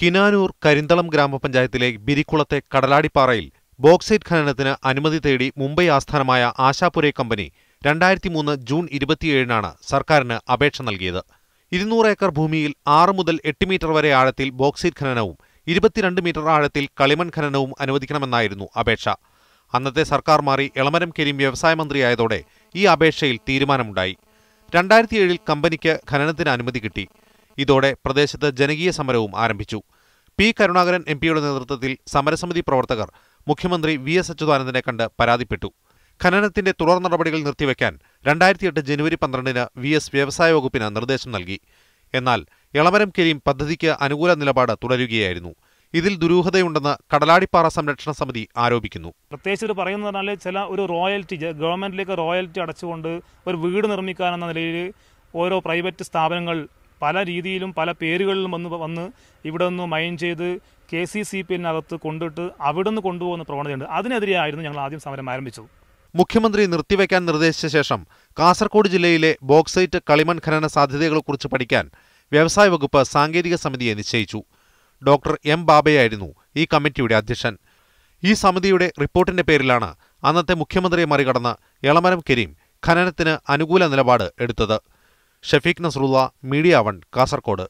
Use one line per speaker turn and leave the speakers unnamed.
കിനാനൂർ കരിന്തളം ഗ്രാമപഞ്ചായത്തിലെ ബിരിക്കുളത്തെ കടലാടിപ്പാറയിൽ ബോക്സൈറ്റ് ഖനനത്തിന് അനുമതി തേടി മുംബൈ ആസ്ഥാനമായ ആശാപുരേ കമ്പനി രണ്ടായിരത്തി മൂന്ന് ജൂൺ ഇരുപത്തിയേഴിനാണ് സർക്കാരിന് അപേക്ഷ നൽകിയത് ഇരുന്നൂറ് ഏക്കർ ഭൂമിയിൽ ആറ് മുതൽ എട്ട് മീറ്റർ വരെ ആഴത്തിൽ ബോക്സൈറ്റ് ഖനനവും ഇരുപത്തിരണ്ട് മീറ്റർ ആഴത്തിൽ കളിമൺ ഖനനവും അനുവദിക്കണമെന്നായിരുന്നു അപേക്ഷ അന്നത്തെ സർക്കാർ മാറി എളമരം കരീം വ്യവസായ മന്ത്രിയായതോടെ ഈ അപേക്ഷയിൽ തീരുമാനമുണ്ടായി രണ്ടായിരത്തിയേഴിൽ കമ്പനിക്ക് ഖനനത്തിന് അനുമതി കിട്ടി ഇതോടെ പ്രദേശത്ത് ജനകീയ സമരവും ആരംഭിച്ചു പി കരുണാകരൻ എം പിയുടെ നേതൃത്വത്തിൽ സമരസമിതി പ്രവർത്തകർ മുഖ്യമന്ത്രി വി എസ് അച്യുതാനന്ദനെ കണ്ട് പരാതിപ്പെട്ടു ഖനനത്തിന്റെ തുടർ നടപടികൾ നിർത്തിവെക്കാൻ രണ്ടായിരത്തിയെട്ട് ജനുവരി പന്ത്രണ്ടിന് വി എസ് വ്യവസായ വകുപ്പിന് നിർദ്ദേശം നൽകി എന്നാൽ എളമരം കരീം പദ്ധതിക്ക് അനുകൂല നിലപാട് തുടരുകയായിരുന്നു ഇതിൽ ദുരൂഹതയുണ്ടെന്ന് കടലാടിപ്പാറ സംരക്ഷണ സമിതി ആരോപിക്കുന്നു
പ്രത്യേകിച്ച് ഇത് പറയുന്നത് പറഞ്ഞാൽ ചില ഒരു റോയൽറ്റി ഗവൺമെന്റിലേക്ക് റോയൽറ്റി അടച്ചുകൊണ്ട് ഒരു വീട് നിർമ്മിക്കാൻ എന്ന നിലയിൽ ഓരോ പ്രൈവറ്റ് സ്ഥാപനങ്ങൾ പല രീതിയിലും പല പേരുകളിലും വന്ന് വന്ന് ഇവിടെ നിന്ന് മൈൻ ചെയ്ത് കെ സി സി പി എല്ലിനകത്ത് കൊണ്ടിട്ട് അവിടെ നിന്ന് കൊണ്ടുപോകുന്ന പ്രവണതയുണ്ട് അതിനെതിരെയായിരുന്നു ഞങ്ങൾ ആദ്യം സമരം ആരംഭിച്ചത്
മുഖ്യമന്ത്രി നിർത്തിവെക്കാൻ നിർദ്ദേശിച്ച ശേഷം കാസർഗോഡ് ജില്ലയിലെ ബോക്സൈറ്റ് കളിമൺ ഖനന സാധ്യതകളെക്കുറിച്ച് പഠിക്കാൻ വ്യവസായ വകുപ്പ് സാങ്കേതിക സമിതിയെ നിശ്ചയിച്ചു ഡോക്ടർ എം ബാബയായിരുന്നു ഈ കമ്മിറ്റിയുടെ അധ്യക്ഷൻ ഈ സമിതിയുടെ റിപ്പോർട്ടിന്റെ പേരിലാണ് അന്നത്തെ മുഖ്യമന്ത്രിയെ മറികടന്ന് എളമരം കരീം ഖനനത്തിന് അനുകൂല നിലപാട് എടുത്തത് ഷഫീഖ് നസ്രുള്ള മീഡിയ വൺ കാസർകോട്